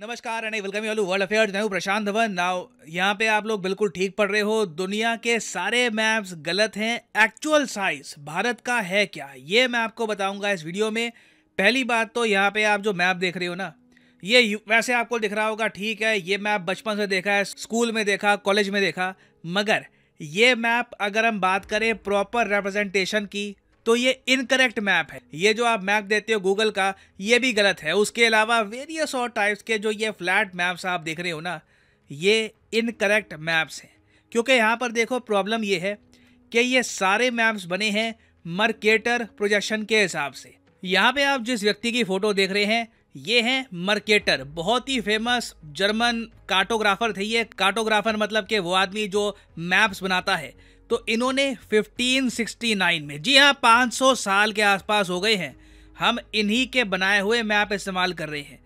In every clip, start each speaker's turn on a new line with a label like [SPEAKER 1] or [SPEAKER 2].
[SPEAKER 1] नमस्कार and welcome you all world affairs मैं हूं प्रशांत धवन नाउ यहाँ पे आप लोग बिल्कुल ठीक पढ़ रहे हो दुनिया के सारे मैप्स गलत हैं एक्चुअल साइज भारत का है क्या ये मैं आपको बताऊंगा इस वीडियो में पहली बात तो यहाँ पे आप जो मैप देख रहे हो ना ये वैसे आपको दिख रहा होगा ठीक है ये मैप बचपन से देखा है स्कूल में देखा कॉलेज में देखा मगर ये मैप अगर हम बात करें प्रॉपर रिप्रेजेंटेशन की तो ये इनकरेक्ट मैप है ये जो आप मैप देते हो गूगल का ये भी गलत है उसके अलावा वेरियस और टाइप्स के जो ये फ्लैट मैप्स आप देख रहे हो ना ये इनकरेक्ट मैप्स हैं क्योंकि यहाँ पर देखो प्रॉब्लम ये है कि ये सारे मैप्स बने हैं मर्केटर प्रोजेक्शन के हिसाब से यहाँ पे आप जिस व्यक्ति की फ़ोटो देख रहे हैं ये हैं मर्केटर बहुत ही फेमस जर्मन कार्टोग्राफर थे ये कार्टोग्राफर मतलब के वो आदमी जो मैप्स बनाता है तो इन्होंने 1569 में जी हाँ 500 साल के आसपास हो गए हैं हम इन्हीं के बनाए हुए मैप इस्तेमाल कर रहे हैं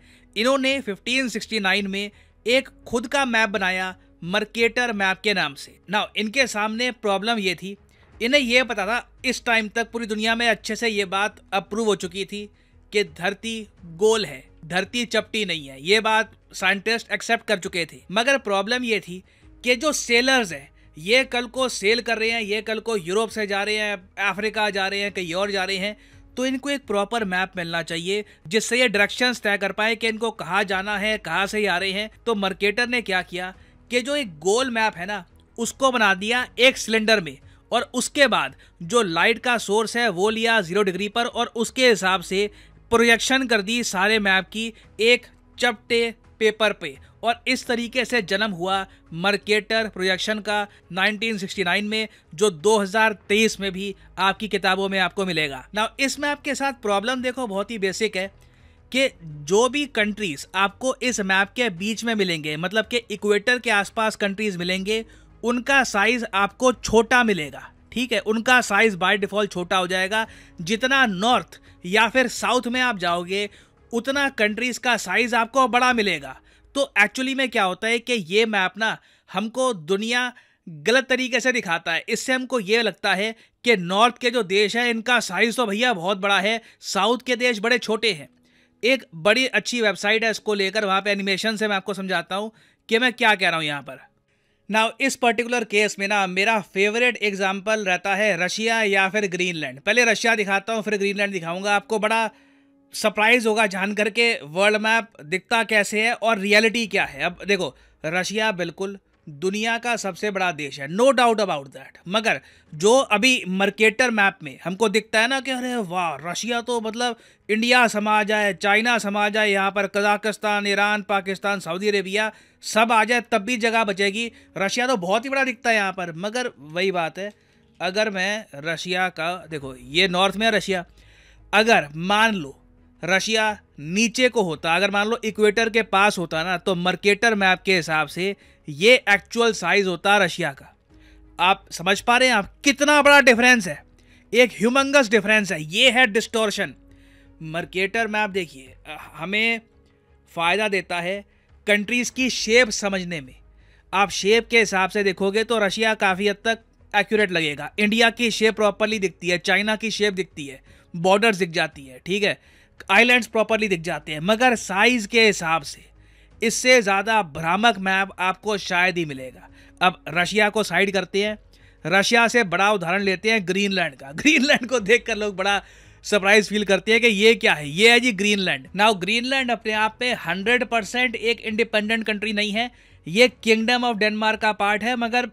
[SPEAKER 1] इन्होंने 1569 में एक खुद का मैप बनाया मर्केटर मैप के नाम से ना इनके सामने प्रॉब्लम ये थी इन्हें यह पता था इस टाइम तक पूरी दुनिया में अच्छे से ये बात अप्रूव हो चुकी थी कि धरती गोल है धरती चपटी नहीं है ये बात साइंटिस्ट एक्सेप्ट कर चुके थे मगर प्रॉब्लम ये थी कि जो सेलर्स हैं ये कल को सेल कर रहे हैं ये कल को यूरोप से जा रहे हैं अफ्रीका जा रहे हैं कहीं और जा रहे हैं तो इनको एक प्रॉपर मैप मिलना चाहिए जिससे ये डायरेक्शंस तय कर पाए कि इनको कहाँ जाना है कहाँ से आ रहे हैं तो मार्केटर ने क्या किया कि जो एक गोल मैप है ना उसको बना दिया एक सिलेंडर में और उसके बाद जो लाइट का सोर्स है वो लिया ज़ीरो डिग्री पर और उसके हिसाब से प्रोजेक्शन कर दी सारे मैप की एक चपटे पेपर पे और इस तरीके से जन्म हुआ मर्केटर प्रोजेक्शन का 1969 में जो 2023 में भी आपकी किताबों में आपको मिलेगा ना इसमें आपके साथ प्रॉब्लम देखो बहुत ही बेसिक है कि जो भी कंट्रीज आपको इस मैप के बीच में मिलेंगे मतलब कि इक्वेटर के आसपास कंट्रीज मिलेंगे उनका साइज आपको छोटा मिलेगा ठीक है उनका साइज बाय डिफॉल्ट छोटा हो जाएगा जितना नॉर्थ या फिर साउथ में आप जाओगे उतना कंट्रीज का साइज आपको बड़ा मिलेगा तो एक्चुअली में क्या होता है कि ये मैप ना हमको दुनिया गलत तरीके से दिखाता है इससे हमको ये लगता है कि नॉर्थ के जो देश हैं इनका साइज़ तो भैया बहुत बड़ा है साउथ के देश बड़े छोटे हैं एक बड़ी अच्छी वेबसाइट है इसको लेकर वहाँ पे एनिमेशन से मैं आपको समझाता हूँ कि मैं क्या कह रहा हूँ यहाँ पर ना इस पर्टिकुलर केस में ना मेरा फेवरेट एग्जाम्पल रहता है रशिया या फिर ग्रीनलैंड पहले रशिया दिखाता हूँ फिर ग्रीनलैंड दिखाऊंगा आपको बड़ा सरप्राइज होगा जान करके वर्ल्ड मैप दिखता कैसे है और रियलिटी क्या है अब देखो रशिया बिल्कुल दुनिया का सबसे बड़ा देश है नो डाउट अबाउट दैट मगर जो अभी मर्केटर मैप में हमको दिखता है ना कि अरे वाह रशिया तो मतलब इंडिया समा जाए चाइना समा जाए यहाँ पर Kazakhstan Iran Pakistan Saudi Arabia सब आ जाए तब भी जगह बचेगी रशिया तो बहुत ही बड़ा दिखता है यहाँ पर मगर वही बात है अगर मैं रशिया का देखो ये नॉर्थ में है रशिया अगर मान लो रशिया नीचे को होता अगर मान लो इक्वेटर के पास होता ना तो मर्केटर मैप के हिसाब से ये एक्चुअल साइज होता रशिया का आप समझ पा रहे हैं आप कितना बड़ा डिफरेंस है एक ह्यूमंगस डिफरेंस है ये है डिस्टोर्शन मर्केटर मैप देखिए हमें फ़ायदा देता है कंट्रीज़ की शेप समझने में आप शेप के हिसाब से देखोगे तो रशिया काफ़ी हद तक एक्यूरेट लगेगा इंडिया की शेप प्रॉपरली दिखती है चाइना की शेप दिखती है बॉर्डर दिख जाती है ठीक है आइलैंड्स प्रॉपरली दिख जाते हैं मगर साइज़ के हिसाब से इससे ज़्यादा भ्रामक मैप आपको शायद ही मिलेगा अब रशिया को साइड करते हैं रशिया से बड़ा उदाहरण लेते हैं ग्रीनलैंड का ग्रीनलैंड को देखकर लोग बड़ा सरप्राइज फील करते हैं कि ये क्या है ये है जी ग्रीनलैंड नाउ ग्रीनलैंड अपने आप में हंड्रेड परसेंट एक इंडिपेंडेंट कंट्री नहीं है ये किंगडम ऑफ डेनमार्क का पार्ट है मगर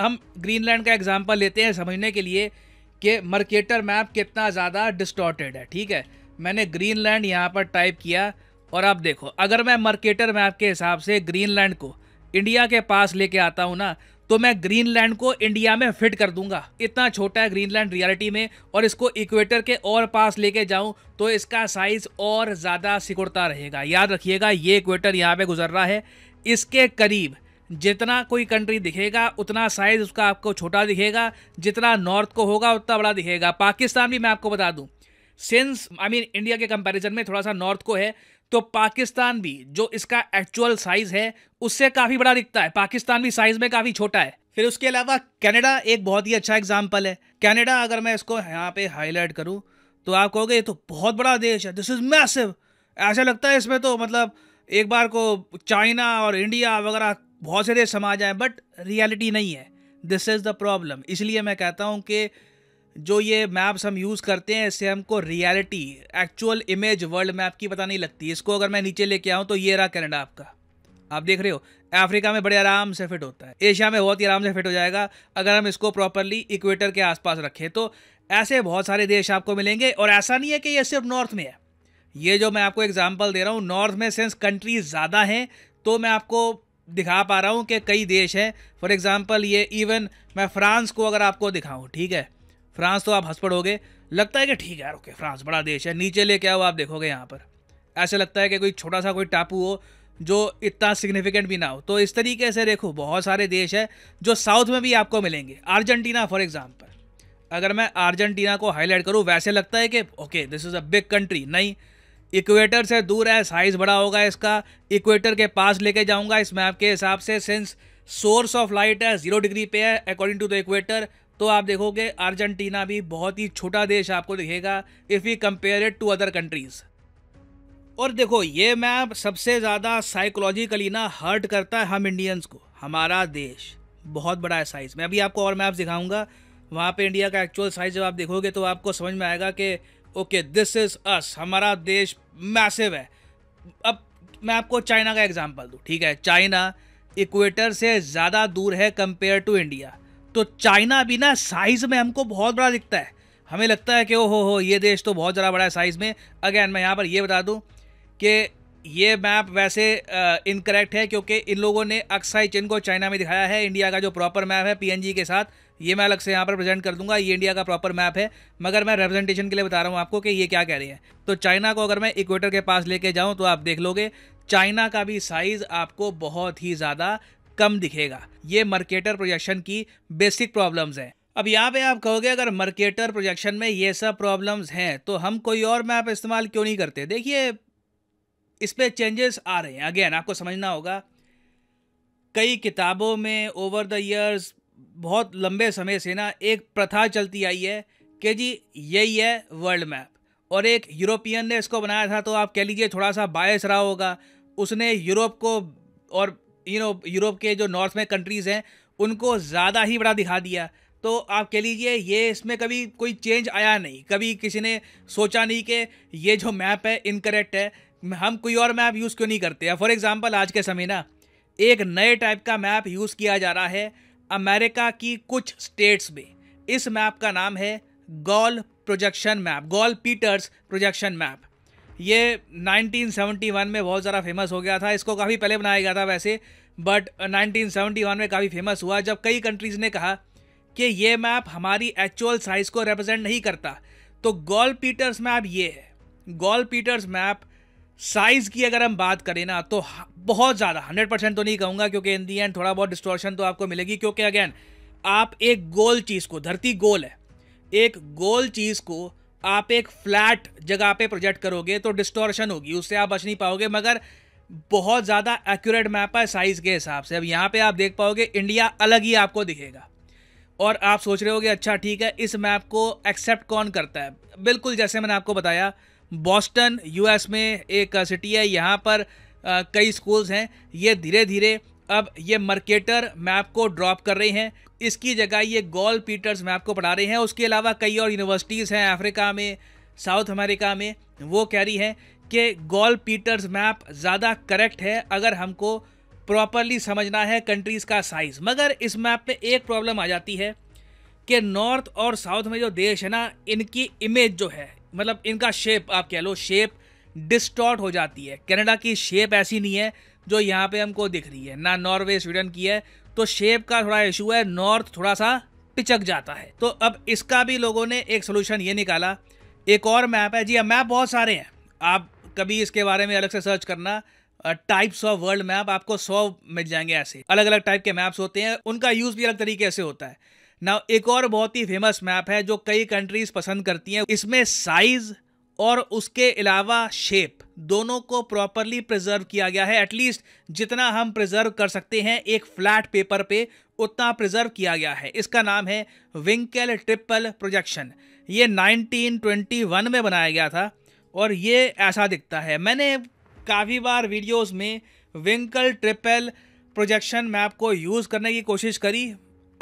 [SPEAKER 1] हम ग्रीनलैंड का एग्जाम्पल लेते हैं समझने के लिए कि मर्केटर मैप कितना ज़्यादा डिस्टॉर्टेड है ठीक है मैंने ग्रीन लैंड यहाँ पर टाइप किया और आप देखो अगर मैं मार्केटर मैप के हिसाब से ग्रीन लैंड को इंडिया के पास लेके आता हूँ ना तो मैं ग्रीन लैंड को इंडिया में फिट कर दूंगा इतना छोटा है ग्रीन लैंड रियलिटी में और इसको इक्वेटर के और पास लेके जाऊं तो इसका साइज और ज़्यादा सिकुड़ता रहेगा याद रखिएगा ये इक्वेटर यहाँ पे गुजर रहा है इसके करीब जितना कोई कंट्री दिखेगा उतना साइज उसका आपको छोटा दिखेगा जितना नॉर्थ को होगा उतना बड़ा दिखेगा पाकिस्तान भी मैं आपको बता दूँ सिंस आई मीन इंडिया के कंपैरिजन में थोड़ा सा नॉर्थ को है तो पाकिस्तान भी जो इसका एक्चुअल साइज है उससे काफ़ी बड़ा दिखता है पाकिस्तान भी साइज में काफ़ी छोटा है फिर उसके अलावा कनाडा एक बहुत ही अच्छा एग्जाम्पल है कनाडा अगर मैं इसको यहाँ पे हाईलाइट करूँ तो आप कहोगे ये तो बहुत बड़ा देश है दिस इज़ मैसिव ऐसा लगता है इसमें तो मतलब एक बार को चाइना और इंडिया वगैरह बहुत से देश समा जाए बट रियलिटी नहीं है दिस इज़ द प्रॉब्लम इसलिए मैं कहता हूँ कि जो ये मैप्स हम यूज़ करते हैं इससे हमको reality actual image world map की पता नहीं लगती इसको अगर मैं नीचे लेके आऊँ तो ये रहा कनाडा आपका आप देख रहे हो अफ्रीका में बड़े आराम से फिट होता है एशिया में बहुत ही आराम से फिट हो जाएगा अगर हम इसको प्रॉपरली इक्वेटर के आसपास रखें तो ऐसे बहुत सारे देश आपको मिलेंगे और ऐसा नहीं है कि ये सिर्फ नॉर्थ में है ये जो मैं आपको एग्जाम्पल दे रहा हूँ नॉर्थ में सेंस कंट्रीज ज़्यादा हैं तो मैं आपको दिखा पा रहा हूँ कि कई देश हैं फॉर एग्ज़ाम्पल ये इवन मैं फ्रांस को अगर आपको दिखाऊँ ठीक है फ्रांस तो आप हंस पड़ोगे लगता है कि ठीक है यार ओके फ्रांस बड़ा देश है नीचे लेके आओ आप देखोगे यहाँ पर ऐसे लगता है कि कोई छोटा सा कोई टापू हो जो इतना सिग्निफिकेंट भी ना हो तो इस तरीके से देखो बहुत सारे देश है जो साउथ में भी आपको मिलेंगे अर्जेंटीना फॉर एग्जाम्पल अगर मैं अर्जेंटीना को हाईलाइट करूँ वैसे लगता है कि okay this is a big country नहीं इक्वेटर से दूर है साइज़ बड़ा होगा इसका इक्वेटर के पास लेके जाऊंगा इस मैप के हिसाब से सिंस सोर्स ऑफ लाइट है जीरो डिग्री पे है अकॉर्डिंग टू द इक्वेटर तो आप देखोगे अर्जेंटीना भी बहुत ही छोटा देश आपको दिखेगा if you compare it to other countries और देखो ये मैप सबसे ज़्यादा साइकोलॉजिकली ना हर्ट करता है हम इंडियंस को हमारा देश बहुत बड़ा है साइज़ मैं अभी आपको और मैप्स दिखाऊंगा वहाँ पे इंडिया का एक्चुअल साइज़ जब आप देखोगे तो आपको समझ में आएगा कि ओके दिस इज़ अस हमारा देश मैसिव है अब मैं आपको चाइना का एग्ज़ाम्पल दूँ ठीक है चाइना इक्वेटर से ज़्यादा दूर है कंपेयर टू इंडिया तो चाइना भी ना साइज में हमको बहुत बड़ा दिखता है हमें लगता है कि ओ हो हो ये देश तो बहुत ज़्यादा बड़ा है साइज़ में अगेन मैं यहाँ पर ये बता दूँ कि ये मैप वैसे इनकरेक्ट है क्योंकि इन लोगों ने अक्साई चिन्ह को चाइना में दिखाया है इंडिया का जो प्रॉपर मैप है पीएनजी के साथ ये मैं अलग से यहाँ पर प्रेजेंट कर दूंगा ये इंडिया का प्रॉपर मैप है मगर मैं रिप्रेजेंटेशन के लिए बता रहा हूँ आपको कि ये क्या कह रही है तो चाइना को अगर मैं इक्वेटर के पास लेके जाऊँ तो आप देख लोगे चाइना का भी साइज़ आपको बहुत ही ज़्यादा कम दिखेगा ये मार्केटर प्रोजेक्शन की बेसिक प्रॉब्लम्स हैं अब यहाँ पे आप कहोगे अगर मार्केटर प्रोजेक्शन में ये सब प्रॉब्लम्स हैं तो हम कोई और मैप इस्तेमाल क्यों नहीं करते देखिए इस पर चेंजेस आ रहे हैं अगेन आपको समझना होगा कई किताबों में ओवर द ईयर्स बहुत लंबे समय से ना एक प्रथा चलती आई है कि जी यही है वर्ल्ड मैप और एक यूरोपियन ने इसको बनाया था तो आप कह लीजिए थोड़ा सा बायस रहा होगा उसने यूरोप को और यू नो यूरोप के जो नॉर्थ में कंट्रीज़ हैं उनको ज़्यादा ही बड़ा दिखा दिया तो आप कह लीजिए ये इसमें कभी कोई चेंज आया नहीं कभी किसी ने सोचा नहीं कि ये जो मैप है इनकरेक्ट है हम कोई और मैप यूज़ क्यों नहीं करते हैं फॉर एग्ज़ाम्पल आज के समय ना एक नए टाइप का मैप यूज़ किया जा रहा है अमेरिका की कुछ स्टेट्स में इस मैप का नाम है Gall projection map Gall Peters projection map ये 1971 में बहुत ज़्यादा फेमस हो गया था इसको काफ़ी पहले बनाया गया था वैसे बट uh, 1971 में काफ़ी फेमस हुआ जब कई कंट्रीज़ ने कहा कि ये मैप हमारी एक्चुअल साइज़ को रिप्रेजेंट नहीं करता तो गॉल पीटर्स मैप ये है गॉल पीटर्स मैप साइज़ की अगर हम बात करें ना तो बहुत ज़्यादा हंड्रेड परसेंट तो नहीं कहूँगा क्योंकि इन दी एंड थोड़ा बहुत डिस्टोर्शन तो आपको मिलेगी क्योंकि अगेन आप एक गोल चीज़ को धरती गोल है एक गोल चीज़ को आप एक फ्लैट जगह पे प्रोजेक्ट करोगे तो डिस्टोरेशन होगी उससे आप बच नहीं पाओगे मगर बहुत ज़्यादा एक्यूरेट मैप है साइज़ के हिसाब से अब यहाँ पे आप देख पाओगे इंडिया अलग ही आपको दिखेगा और आप सोच रहे होगे अच्छा ठीक है इस मैप को एक्सेप्ट कौन करता है बिल्कुल जैसे मैंने आपको बताया बॉस्टन यू में एक सिटी है यहाँ पर आ, कई स्कूल्स हैं ये धीरे धीरे अब ये मार्केटर मैप को ड्रॉप कर रही हैं इसकी जगह ये गोल पीटर्स मैप को पढ़ा रहे हैं उसके अलावा कई और यूनिवर्सिटीज़ हैं अफ्रीका में साउथ अमेरिका में वो कह रही हैं कि गोल पीटर्स मैप ज़्यादा करेक्ट है अगर हमको प्रॉपरली समझना है कंट्रीज़ का साइज़ मगर इस मैप में एक प्रॉब्लम आ जाती है कि नॉर्थ और साउथ में जो देश है ना इनकी इमेज जो है मतलब इनका शेप आप कह लो शेप डिस्टॉर्ट हो जाती है कनाडा की शेप ऐसी नहीं है जो यहाँ पे हमको दिख रही है ना नॉर्वे स्वीडन की है तो शेप का थोड़ा इशू है नॉर्थ थोड़ा सा पिचक जाता है तो अब इसका भी लोगों ने एक सोल्यूशन ये निकाला एक और मैप है जी मैप बहुत सारे हैं आप कभी इसके बारे में अलग से सर्च करना टाइप्स ऑफ वर्ल्ड मैप आपको सौ मिल जाएंगे ऐसे अलग अलग टाइप के मैप्स होते हैं उनका यूज़ भी अलग तरीके से होता है ना एक और बहुत ही फेमस मैप है जो कई कंट्रीज पसंद करती हैं इसमें साइज़ और उसके अलावा शेप दोनों को प्रॉपरली प्रिजर्व किया गया है एटलीस्ट जितना हम प्रिजर्व कर सकते हैं एक फ्लैट पेपर पे उतना प्रिजर्व किया गया है इसका नाम है विंकल ट्रिपल प्रोजेक्शन ये 1921 में बनाया गया था और ये ऐसा दिखता है मैंने काफ़ी बार वीडियोस में विंकल ट्रिपल प्रोजेक्शन मैप को यूज़ करने की कोशिश करी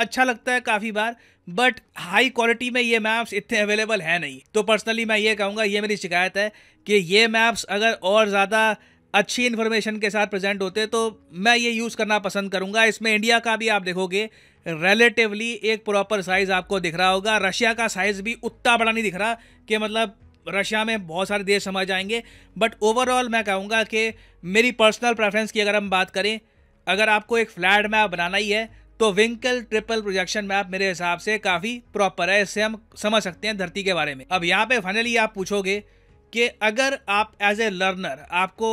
[SPEAKER 1] अच्छा लगता है काफ़ी बार बट हाई क्वालिटी में ये मैप्स इतने अवेलेबल है नहीं तो पर्सनली मैं ये कहूँगा ये मेरी शिकायत है कि ये मैप्स अगर और ज़्यादा अच्छी इन्फॉर्मेशन के साथ प्रेजेंट होते तो मैं ये यूज़ करना पसंद करूँगा इसमें इंडिया का भी आप देखोगे रिलेटिवली एक प्रॉपर साइज़ आपको दिख रहा होगा रशिया का साइज़ भी उतना बड़ा नहीं दिख रहा कि मतलब रशिया में बहुत सारे देश समझ आएंगे बट ओवरऑल मैं कहूँगा कि मेरी पर्सनल प्रेफरेंस की अगर हम बात करें अगर आपको एक फ्लैट मैप बनाना ही है तो विंकल ट्रिपल प्रोजेक्शन मैप मेरे हिसाब से काफ़ी प्रॉपर है इससे हम समझ सकते हैं धरती के बारे में अब यहाँ पे फाइनली आप पूछोगे कि अगर आप एज ए लर्नर आपको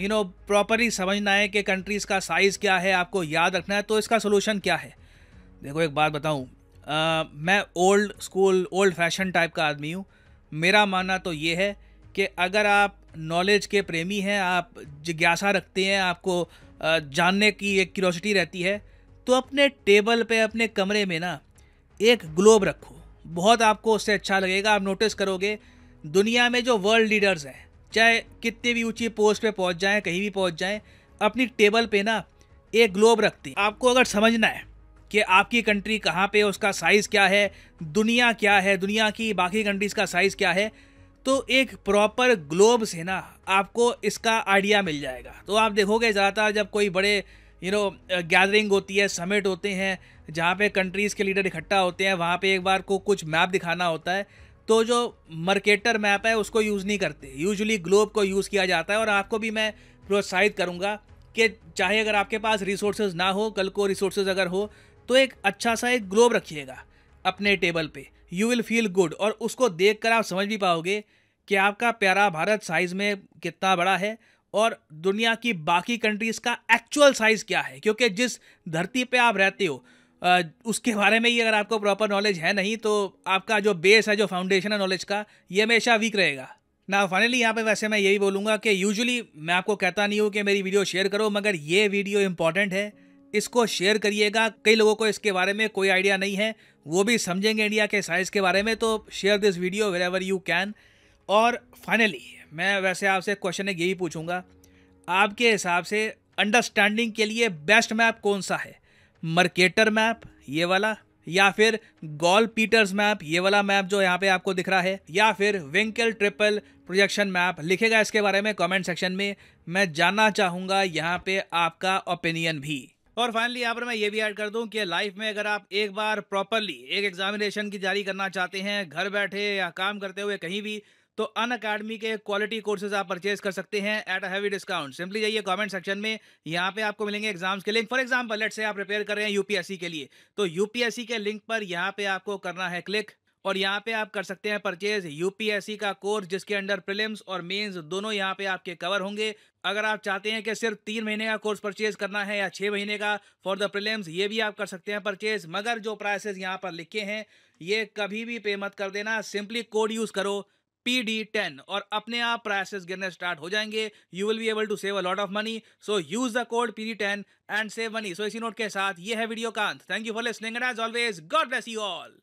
[SPEAKER 1] यू नो प्रॉपरली समझना है कि कंट्रीज़ का साइज़ क्या है आपको याद रखना है तो इसका सोल्यूशन क्या है देखो एक बात बताऊँ मैं old school old fashion type का आदमी हूँ मेरा मानना तो ये है कि अगर आप नॉलेज के प्रेमी हैं आप जिज्ञासा रखते हैं आपको जानने की एक क्यूरोसिटी रहती है तो अपने टेबल पे अपने कमरे में ना एक ग्लोब रखो बहुत आपको उससे अच्छा लगेगा आप नोटिस करोगे दुनिया में जो वर्ल्ड लीडर्स हैं चाहे कितने भी ऊंची पोस्ट पे पहुंच जाएं कहीं भी पहुंच जाएं अपनी टेबल पे ना एक ग्लोब रखती आपको अगर समझना है कि आपकी कंट्री कहाँ पे उसका साइज़ क्या है दुनिया क्या है दुनिया की बाकी कंट्रीज़ का साइज़ क्या है तो एक प्रॉपर ग्लोब से ना आपको इसका आइडिया मिल जाएगा तो आप देखोगे ज़्यादातर जब कोई बड़े यू नो गैदरिंग होती है समिट होते हैं जहाँ पे कंट्रीज़ के लीडर इकट्ठा होते हैं वहाँ पे एक बार को कुछ मैप दिखाना होता है तो जो मार्केटर मैप है उसको यूज़ नहीं करते यूजुअली ग्लोब को यूज़ किया जाता है और आपको भी मैं प्रोत्साहित करूँगा कि चाहे अगर आपके पास रिसोर्सेज ना हो कल को रिसोर्सेज अगर हो तो एक अच्छा सा एक ग्लोब रखिएगा अपने टेबल पे यू विल फील गुड और उसको देख कर आप समझ भी पाओगे कि आपका प्यारा भारत साइज़ में कितना बड़ा है और दुनिया की बाकी कंट्रीज़ का एक्चुअल साइज़ क्या है क्योंकि जिस धरती पे आप रहते हो उसके बारे में ही अगर आपको प्रॉपर नॉलेज है नहीं तो आपका जो बेस है जो फाउंडेशन है नॉलेज का ये हमेशा वीक रहेगा ना फाइनली यहाँ पे वैसे मैं यही बोलूँगा कि यूजुअली मैं आपको कहता नहीं हूँ कि मेरी वीडियो शेयर करो मगर ये वीडियो इंपॉर्टेंट है इसको शेयर करिएगा कई लोगों को इसके बारे में कोई आइडिया नहीं है वो भी समझेंगे इंडिया के साइज़ के बारे में तो share this video wherever you can और फाइनली मैं वैसे आपसे क्वेश्चन एक यही पूछूंगा आपके हिसाब से अंडरस्टैंडिंग के लिए बेस्ट मैप कौन सा है मर्केटर मैप ये वाला या फिर गॉल पीटर्स मैप ये वाला मैप जो यहाँ पे आपको दिख रहा है या फिर विंकल ट्रिपल प्रोजेक्शन मैप लिखेगा इसके बारे में कमेंट सेक्शन में मैं जानना चाहूँगा यहाँ पे आपका ओपिनियन भी और फाइनली यहाँ पर मैं ये भी ऐड कर दूं कि लाइफ में अगर आप एक बार प्रॉपरली एक एग्जामिनेशन की जारी करना चाहते हैं घर बैठे या काम करते हुए कहीं भी तो अन अकेडमी के क्वालिटी कोर्सेज आप परचेज कर सकते हैं at a heavy discount simply जाइए कमेंट सेक्शन में यहाँ पे आपको मिलेंगे एग्जाम्स के लिंक फॉर एग्जाम्पल लेट से आप प्रिपेयर कर रहे हैं यूपीएससी के लिए तो यूपीएससी के लिंक पर यहाँ पे आपको करना है क्लिक और यहाँ पे आप कर सकते हैं परचेज यूपीएससी का कोर्स जिसके अंडर प्रिलिम्स और मेन्स दोनों यहाँ पे आपके कवर होंगे अगर आप चाहते हैं कि सिर्फ तीन महीने का कोर्स परचेज करना है या छः महीने का फॉर द प्रिलिम्स ये भी आप कर सकते हैं परचेज मगर जो प्राइसेस यहाँ पर लिखे हैं ये कभी भी पे मत कर देना सिंपली कोड यूज़ करो पी डी टेन और अपने आप प्राइसेस गिरने स्टार्ट हो जाएंगे you will be able to save a lot of money so use the code P D ten and save money so इसी नोट के साथ ये है वीडियो का अंत thank you for listening and as always God bless you all